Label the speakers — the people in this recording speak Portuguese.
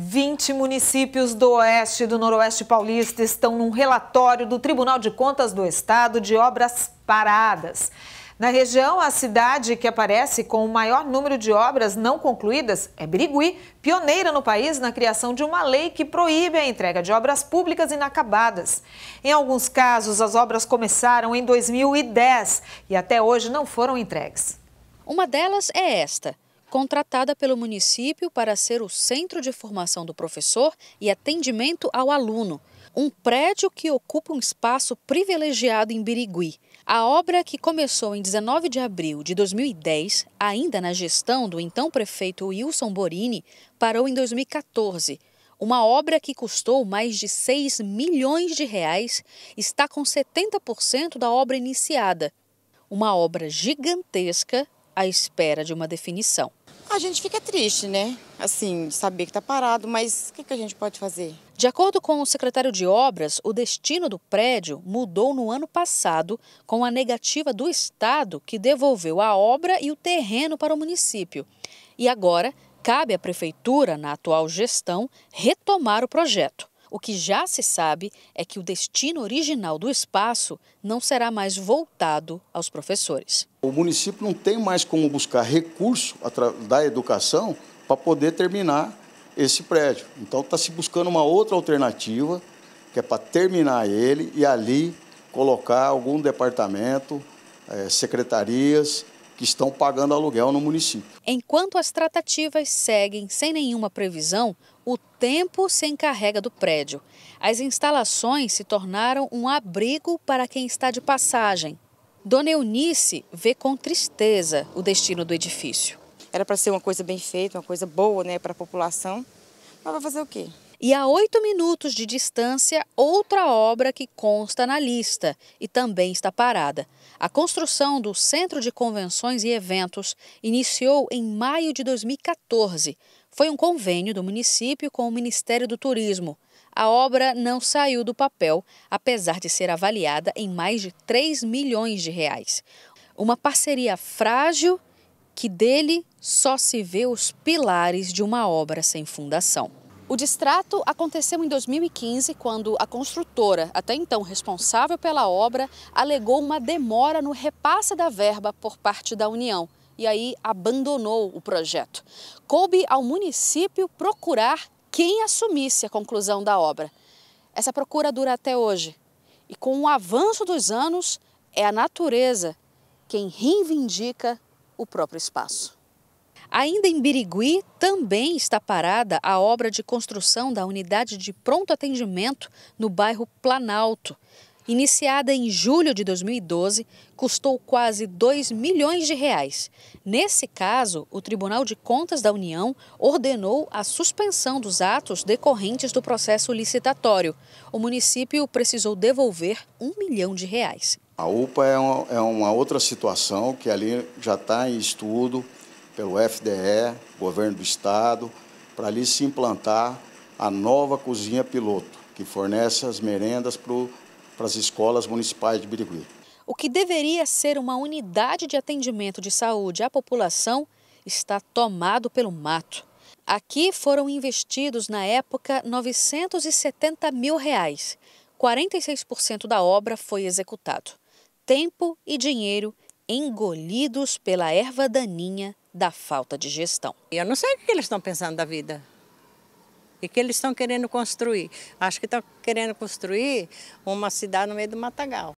Speaker 1: 20 municípios do oeste e do noroeste paulista estão num relatório do Tribunal de Contas do Estado de obras paradas. Na região, a cidade que aparece com o maior número de obras não concluídas é Birigui, pioneira no país na criação de uma lei que proíbe a entrega de obras públicas inacabadas. Em alguns casos, as obras começaram em 2010 e até hoje não foram entregues. Uma delas é esta, contratada pelo município para ser o centro de formação do professor e atendimento ao aluno. Um prédio que ocupa um espaço privilegiado em Birigui. A obra, que começou em 19 de abril de 2010, ainda na gestão do então prefeito Wilson Borini, parou em 2014. Uma obra que custou mais de 6 milhões de reais está com 70% da obra iniciada. Uma obra gigantesca à espera de uma definição. A gente fica triste, né? Assim, saber que está parado,
Speaker 2: mas o que, que a gente pode fazer?
Speaker 1: De acordo com o secretário de Obras, o destino do prédio mudou no ano passado com a negativa do Estado, que devolveu a obra e o terreno para o município. E agora cabe à prefeitura, na atual gestão, retomar o projeto. O que já se sabe é que o destino original do espaço não será mais voltado aos professores.
Speaker 2: O município não tem mais como buscar recurso da educação para poder terminar esse prédio. Então está se buscando uma outra alternativa, que é para terminar ele e ali colocar algum departamento, eh, secretarias que estão pagando aluguel no município.
Speaker 1: Enquanto as tratativas seguem sem nenhuma previsão, o tempo se encarrega do prédio. As instalações se tornaram um abrigo para quem está de passagem. Dona Eunice vê com tristeza o destino do edifício. Era para ser uma coisa bem feita, uma coisa boa né, para a população, mas vai fazer o quê? E a oito minutos de distância, outra obra que consta na lista e também está parada. A construção do Centro de Convenções e Eventos iniciou em maio de 2014, foi um convênio do município com o Ministério do Turismo. A obra não saiu do papel, apesar de ser avaliada em mais de 3 milhões de reais. Uma parceria frágil que dele só se vê os pilares de uma obra sem fundação. O distrato aconteceu em 2015, quando a construtora, até então responsável pela obra, alegou uma demora no repasse da verba por parte da União e aí abandonou o projeto. Coube ao município procurar quem assumisse a conclusão da obra. Essa procura dura até hoje e, com o avanço dos anos, é a natureza quem reivindica o próprio espaço. Ainda em Birigui, também está parada a obra de construção da unidade de pronto atendimento no bairro Planalto. Iniciada em julho de 2012, custou quase 2 milhões de reais. Nesse caso, o Tribunal de Contas da União ordenou a suspensão dos atos decorrentes do processo licitatório. O município precisou devolver um milhão de reais.
Speaker 2: A UPA é uma, é uma outra situação que ali já está em estudo pelo FDE, governo do estado, para ali se implantar a nova cozinha piloto, que fornece as merendas para o para as escolas municipais de Birigui.
Speaker 1: O que deveria ser uma unidade de atendimento de saúde à população está tomado pelo mato. Aqui foram investidos, na época, 970 mil reais. 46% da obra foi executado. Tempo e dinheiro engolidos pela erva daninha da falta de gestão. Eu não sei o que eles estão pensando da vida. E que eles estão querendo construir? Acho que estão querendo construir uma cidade no meio do matagal.